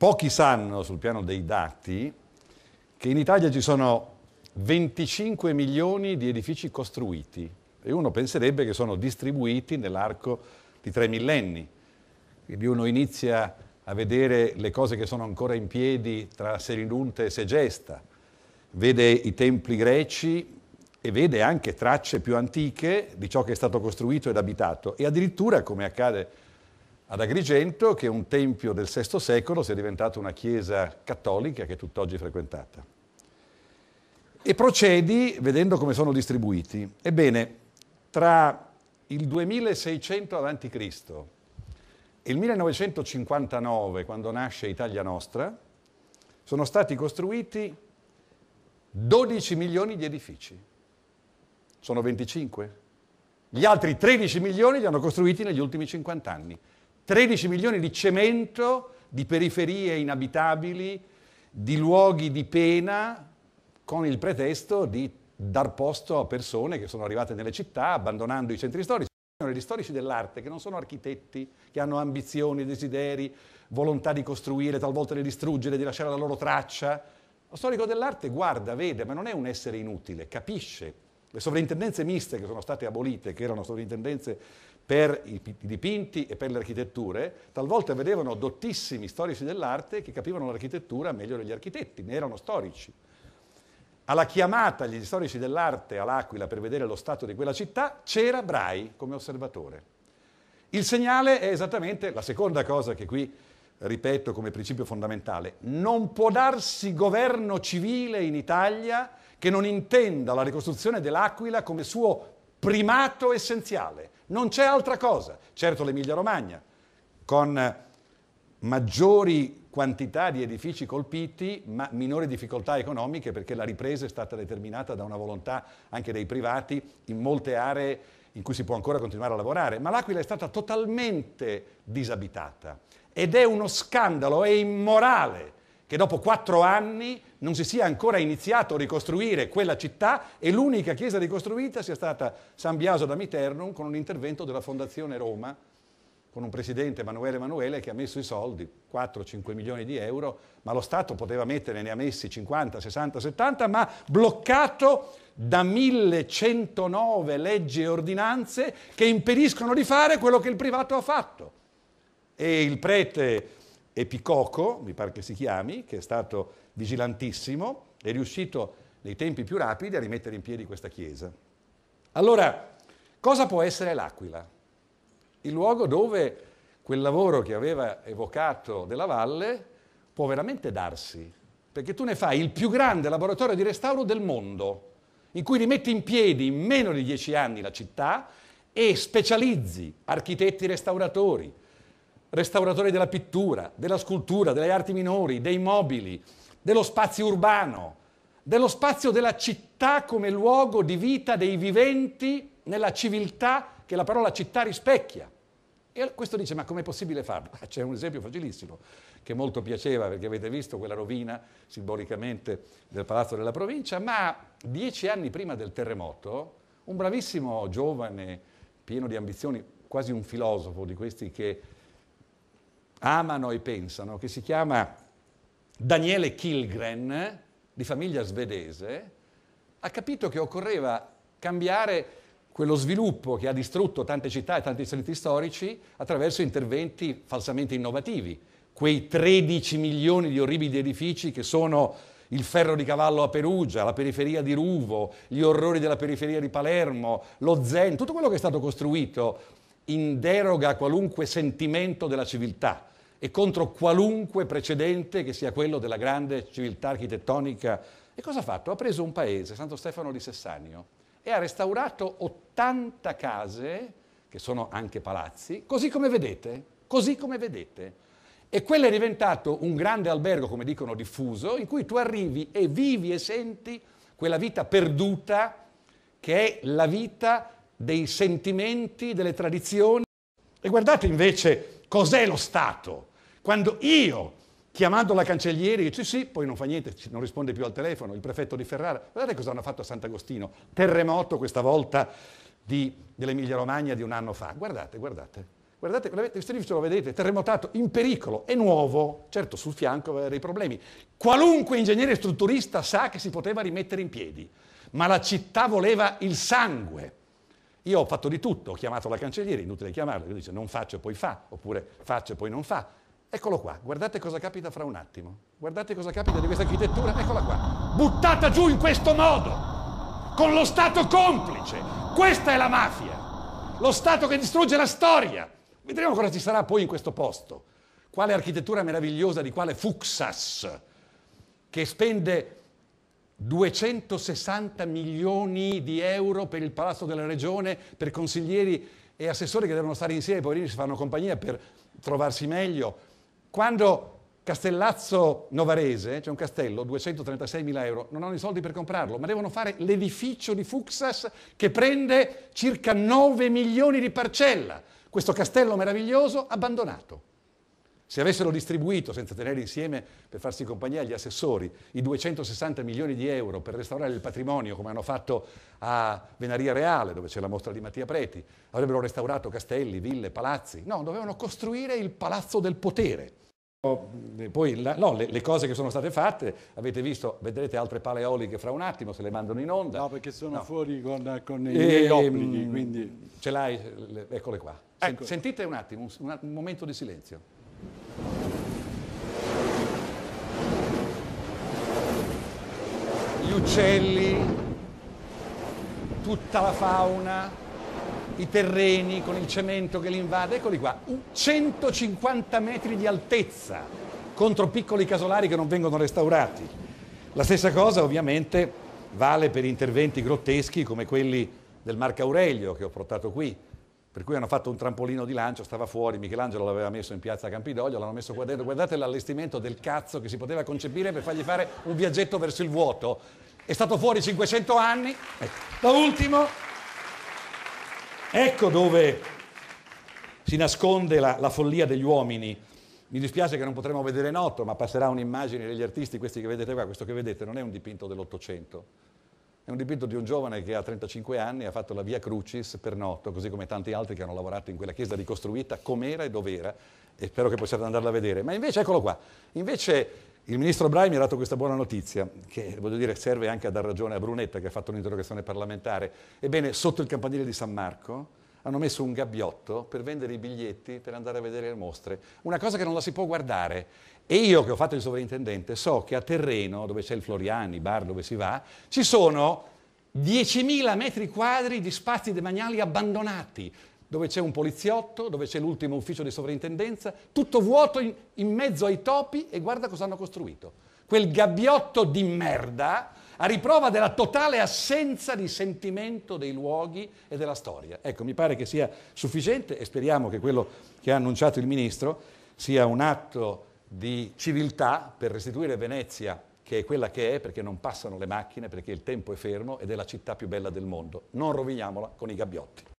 Pochi sanno sul piano dei dati che in Italia ci sono 25 milioni di edifici costruiti e uno penserebbe che sono distribuiti nell'arco di tre millenni. Quindi uno inizia a vedere le cose che sono ancora in piedi tra Serinunte e Segesta, vede i templi greci e vede anche tracce più antiche di ciò che è stato costruito ed abitato e addirittura, come accade ad Agrigento, che un tempio del VI secolo sia diventata una chiesa cattolica che è tutt'oggi frequentata. E procedi vedendo come sono distribuiti. Ebbene, tra il 2600 avanti Cristo e il 1959, quando nasce Italia Nostra, sono stati costruiti 12 milioni di edifici. Sono 25. Gli altri 13 milioni li hanno costruiti negli ultimi 50 anni. 13 milioni di cemento, di periferie inabitabili, di luoghi di pena, con il pretesto di dar posto a persone che sono arrivate nelle città, abbandonando i centri storici. Gli storici dell'arte, che non sono architetti, che hanno ambizioni, desideri, volontà di costruire, talvolta di distruggere, di lasciare la loro traccia. Lo storico dell'arte guarda, vede, ma non è un essere inutile, capisce. Le sovrintendenze miste che sono state abolite, che erano sovrintendenze per i dipinti e per le architetture, talvolta vedevano dottissimi storici dell'arte che capivano l'architettura meglio degli architetti, ne erano storici. Alla chiamata degli storici dell'arte all'Aquila per vedere lo stato di quella città c'era Brai come osservatore. Il segnale è esattamente la seconda cosa che qui ripeto come principio fondamentale, non può darsi governo civile in Italia che non intenda la ricostruzione dell'Aquila come suo primato essenziale. Non c'è altra cosa. Certo l'Emilia Romagna, con maggiori quantità di edifici colpiti, ma minori difficoltà economiche perché la ripresa è stata determinata da una volontà anche dei privati in molte aree in cui si può ancora continuare a lavorare, ma l'Aquila è stata totalmente disabitata ed è uno scandalo, è immorale che dopo quattro anni non si sia ancora iniziato a ricostruire quella città e l'unica chiesa ricostruita sia stata San Biaso da con un intervento della Fondazione Roma, con un presidente Emanuele Emanuele che ha messo i soldi, 4-5 milioni di euro, ma lo Stato poteva mettere, ne ha messi 50, 60, 70, ma bloccato da 1109 leggi e ordinanze che impediscono di fare quello che il privato ha fatto. E il prete Epicoco, mi pare che si chiami, che è stato vigilantissimo, è riuscito nei tempi più rapidi a rimettere in piedi questa chiesa. Allora, cosa può essere l'Aquila? Il luogo dove quel lavoro che aveva evocato della valle può veramente darsi, perché tu ne fai il più grande laboratorio di restauro del mondo, in cui rimetti in piedi in meno di dieci anni la città e specializzi architetti restauratori, restauratori della pittura, della scultura, delle arti minori, dei mobili, dello spazio urbano, dello spazio della città come luogo di vita dei viventi nella civiltà che la parola città rispecchia. E questo dice, ma com'è possibile farlo? C'è un esempio facilissimo che molto piaceva perché avete visto quella rovina simbolicamente del Palazzo della Provincia, ma dieci anni prima del terremoto un bravissimo giovane pieno di ambizioni, quasi un filosofo di questi che amano e pensano, che si chiama Daniele Kilgren, di famiglia svedese, ha capito che occorreva cambiare quello sviluppo che ha distrutto tante città e tanti istituti storici attraverso interventi falsamente innovativi. Quei 13 milioni di orribili edifici che sono il ferro di cavallo a Perugia, la periferia di Ruvo, gli orrori della periferia di Palermo, lo Zen, tutto quello che è stato costruito in deroga a qualunque sentimento della civiltà e contro qualunque precedente che sia quello della grande civiltà architettonica. E cosa ha fatto? Ha preso un paese, Santo Stefano di Sessanio, e ha restaurato 80 case, che sono anche palazzi, così come vedete, così come vedete. E quello è diventato un grande albergo, come dicono, diffuso, in cui tu arrivi e vivi e senti quella vita perduta che è la vita dei sentimenti, delle tradizioni. E guardate invece cos'è lo Stato. Quando io, chiamando la cancelliera, dice sì, poi non fa niente, non risponde più al telefono, il prefetto di Ferrara. Guardate cosa hanno fatto a Sant'Agostino, terremoto questa volta di, dell'Emilia Romagna di un anno fa. Guardate, guardate, guardate, questo edificio lo vedete, terremotato, in pericolo, è nuovo, certo sul fianco aveva dei problemi. Qualunque ingegnere strutturista sa che si poteva rimettere in piedi, ma la città voleva il sangue io ho fatto di tutto, ho chiamato la cancelliera, inutile chiamarla, lui dice non faccio e poi fa, oppure faccio e poi non fa. Eccolo qua, guardate cosa capita fra un attimo, guardate cosa capita di questa architettura, eccola qua, buttata giù in questo modo, con lo Stato complice, questa è la mafia, lo Stato che distrugge la storia. Vedremo cosa ci sarà poi in questo posto, quale architettura meravigliosa di quale Fuxas, che spende 260 milioni di euro per il Palazzo della Regione, per consiglieri e assessori che devono stare insieme, poverini si fanno compagnia per trovarsi meglio. Quando Castellazzo Novarese, c'è cioè un castello, 236 mila euro, non hanno i soldi per comprarlo, ma devono fare l'edificio di Fuxas che prende circa 9 milioni di parcella. Questo castello meraviglioso abbandonato. Se avessero distribuito, senza tenere insieme per farsi compagnia agli assessori, i 260 milioni di euro per restaurare il patrimonio, come hanno fatto a Venaria Reale, dove c'è la mostra di Mattia Preti, avrebbero restaurato castelli, ville, palazzi. No, dovevano costruire il palazzo del potere. Oh, poi la, no, le, le, cose che sono state fatte, avete visto, vedrete altre pale eoliche fra un attimo, se le mandano in onda. No, perché sono no. fuori con, con i e, ehm, obblighi, quindi... Ce l'hai, eccole qua. Eh, sentite un attimo, un, un momento di silenzio. gli uccelli, tutta la fauna, i terreni con il cemento che li invade, eccoli qua, 150 metri di altezza contro piccoli casolari che non vengono restaurati. La stessa cosa ovviamente vale per interventi grotteschi come quelli del Marco Aurelio che ho portato qui, per cui hanno fatto un trampolino di lancio, stava fuori, Michelangelo l'aveva messo in piazza Campidoglio, l'hanno messo qua dentro, guardate l'allestimento del cazzo che si poteva concepire per fargli fare un viaggetto verso il vuoto. È stato fuori 500 anni, ecco. da ultimo, ecco dove si nasconde la, la follia degli uomini. Mi dispiace che non potremo vedere Notto, ma passerà un'immagine degli artisti, questi che vedete qua, questo che vedete non è un dipinto dell'Ottocento, è un dipinto di un giovane che a 35 anni ha fatto la via Crucis per Notto, così come tanti altri che hanno lavorato in quella chiesa ricostruita, com'era e dov'era, e spero che possiate andarla a vedere. Ma invece, eccolo qua, invece il ministro Brai mi ha dato questa buona notizia, che voglio dire serve anche a dar ragione a Brunetta che ha fatto un'interrogazione parlamentare. Ebbene, sotto il campanile di San Marco, hanno messo un gabbiotto per vendere i biglietti per andare a vedere le mostre, una cosa che non la si può guardare. E io che ho fatto il sovrintendente so che a Terreno, dove c'è il Floriani, bar dove si va, ci sono 10.000 metri quadri di spazi demaniali abbandonati, dove c'è un poliziotto, dove c'è l'ultimo ufficio di sovrintendenza, tutto vuoto in, in mezzo ai topi e guarda cosa hanno costruito. Quel gabbiotto di merda a riprova della totale assenza di sentimento dei luoghi e della storia. Ecco, mi pare che sia sufficiente e speriamo che quello che ha annunciato il Ministro sia un atto di civiltà per restituire Venezia che è quella che è perché non passano le macchine, perché il tempo è fermo ed è la città più bella del mondo. Non roviniamola con i gabbiotti.